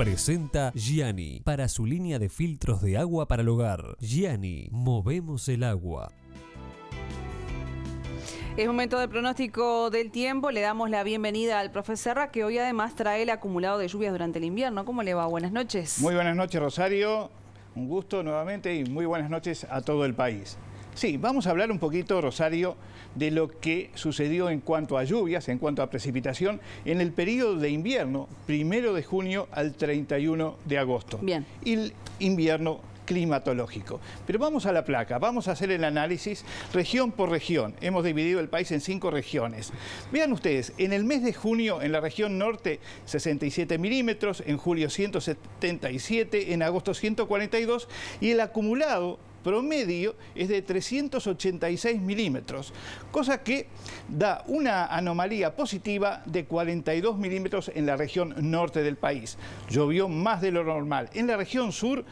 Presenta Gianni para su línea de filtros de agua para el hogar. Gianni, movemos el agua. Es momento del pronóstico del tiempo. Le damos la bienvenida al profe Serra, que hoy además trae el acumulado de lluvias durante el invierno. ¿Cómo le va? Buenas noches. Muy buenas noches, Rosario. Un gusto nuevamente y muy buenas noches a todo el país. Sí, vamos a hablar un poquito, Rosario, de lo que sucedió en cuanto a lluvias, en cuanto a precipitación, en el periodo de invierno, primero de junio al 31 de agosto. Bien. Y el invierno climatológico. Pero vamos a la placa, vamos a hacer el análisis región por región. Hemos dividido el país en cinco regiones. Vean ustedes, en el mes de junio en la región norte 67 milímetros, en julio 177, en agosto 142 y el acumulado promedio es de 386 milímetros, cosa que da una anomalía positiva de 42 milímetros en la región norte del país. Llovió más de lo normal. En la región sur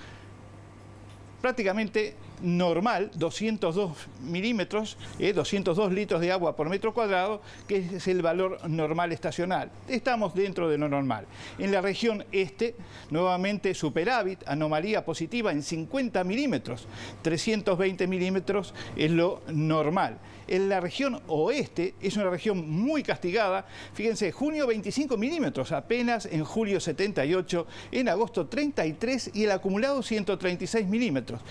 prácticamente normal, 202 milímetros, 202 eh, litros de agua por metro cuadrado, que es el valor normal estacional. Estamos dentro de lo normal. En la región este, nuevamente superávit, anomalía positiva en 50 milímetros, 320 milímetros es lo normal. En la región oeste es una región muy castigada, fíjense, junio 25 milímetros, apenas en julio 78, en agosto 33 y el acumulado 136 milímetros,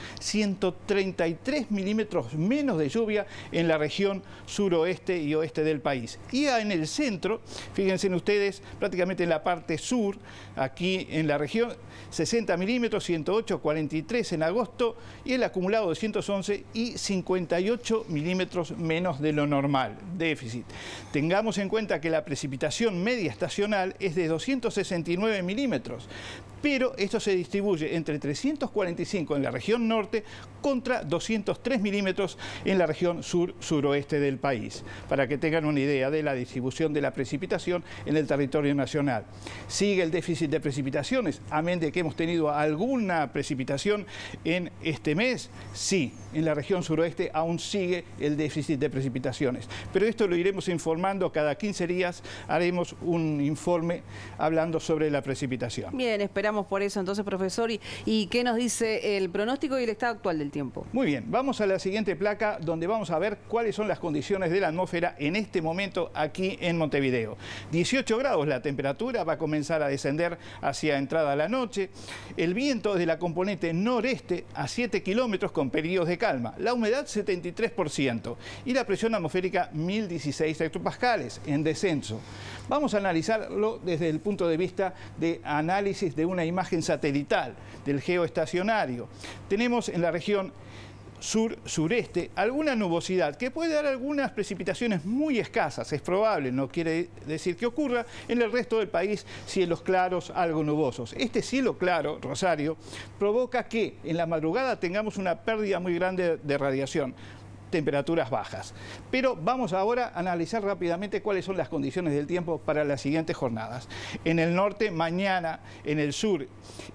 33 milímetros menos de lluvia en la región suroeste y oeste del país. Y en el centro, fíjense ustedes, prácticamente en la parte sur, aquí en la región, 60 milímetros, 108, 43 en agosto y el acumulado de 111 y 58 milímetros menos de lo normal, déficit. Tengamos en cuenta que la precipitación media estacional es de 269 milímetros, pero esto se distribuye entre 345 en la región norte contra 203 milímetros en la región sur-suroeste del país, para que tengan una idea de la distribución de la precipitación en el territorio nacional. Sigue el déficit de precipitaciones, amén de que hemos tenido alguna precipitación en este mes, sí, en la región suroeste aún sigue el déficit de precipitaciones. Pero esto lo iremos informando cada 15 días, haremos un informe hablando sobre la precipitación. Bien, esperamos por eso entonces, profesor. ¿Y, y qué nos dice el pronóstico y el estado actual del tiempo? Muy bien, vamos a la siguiente placa donde vamos a ver cuáles son las condiciones de la atmósfera en este momento aquí en Montevideo. 18 grados la temperatura, va a comenzar a descender hacia entrada la noche. El viento de la componente noreste a 7 kilómetros con periodos de calma. La humedad 73% y la presión atmosférica 1016 hectopascales en descenso. Vamos a analizarlo desde el punto de vista de análisis de una imagen satelital del geoestacionario. Tenemos en la región sur-sureste, alguna nubosidad que puede dar algunas precipitaciones muy escasas, es probable, no quiere decir que ocurra, en el resto del país cielos claros, algo nubosos. Este cielo claro, Rosario, provoca que en la madrugada tengamos una pérdida muy grande de radiación temperaturas bajas. Pero vamos ahora a analizar rápidamente cuáles son las condiciones del tiempo para las siguientes jornadas. En el norte, mañana, en el sur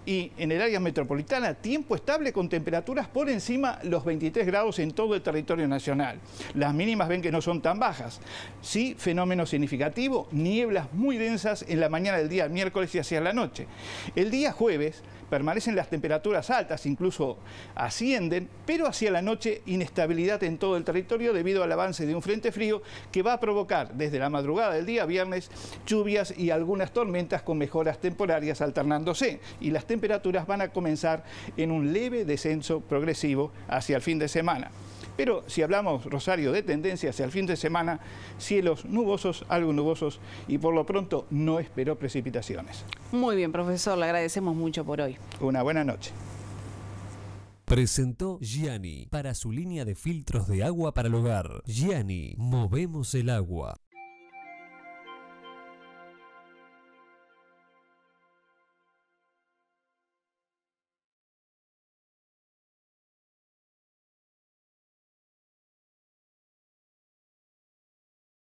y en el área metropolitana, tiempo estable con temperaturas por encima los 23 grados en todo el territorio nacional. Las mínimas ven que no son tan bajas. Sí, fenómeno significativo, nieblas muy densas en la mañana del día miércoles y hacia la noche. El día jueves permanecen las temperaturas altas, incluso ascienden, pero hacia la noche inestabilidad en todo el territorio debido al avance de un frente frío que va a provocar desde la madrugada del día viernes lluvias y algunas tormentas con mejoras temporarias alternándose y las temperaturas van a comenzar en un leve descenso progresivo hacia el fin de semana. Pero si hablamos, Rosario, de tendencia hacia el fin de semana, cielos nubosos, algo nubosos y por lo pronto no espero precipitaciones. Muy bien, profesor, le agradecemos mucho por hoy. Una buena noche. Presentó Gianni para su línea de filtros de agua para el hogar. Gianni, movemos el agua.